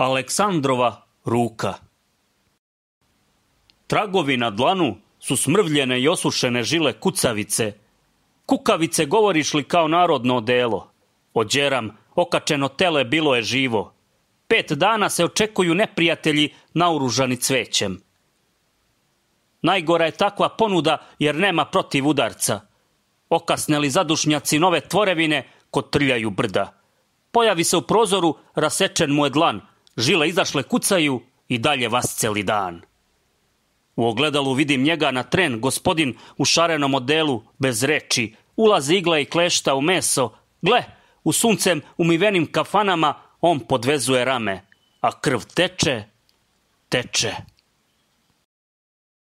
Aleksandrova ruka. Tragovi na dlanu su smrvljene i osušene žile kucavice. Kukavice govoriš li kao narodno delo? Ođeram, okačeno tele bilo je živo. Pet dana se očekuju neprijatelji naoružani cvećem. Najgora je takva ponuda jer nema protiv udarca. Okasneli zadušnjaci nove tvorevine kotrljaju brda. Pojavi se u prozoru, rasečen mu je dlan, žile izašle kucaju i dalje vas celi dan. U ogledalu vidim njega na tren, gospodin u šarenom odelu, bez reči, ulazi igla i klešta u meso, gle, u suncem umivenim kafanama on podvezuje rame, a krv teče, teče.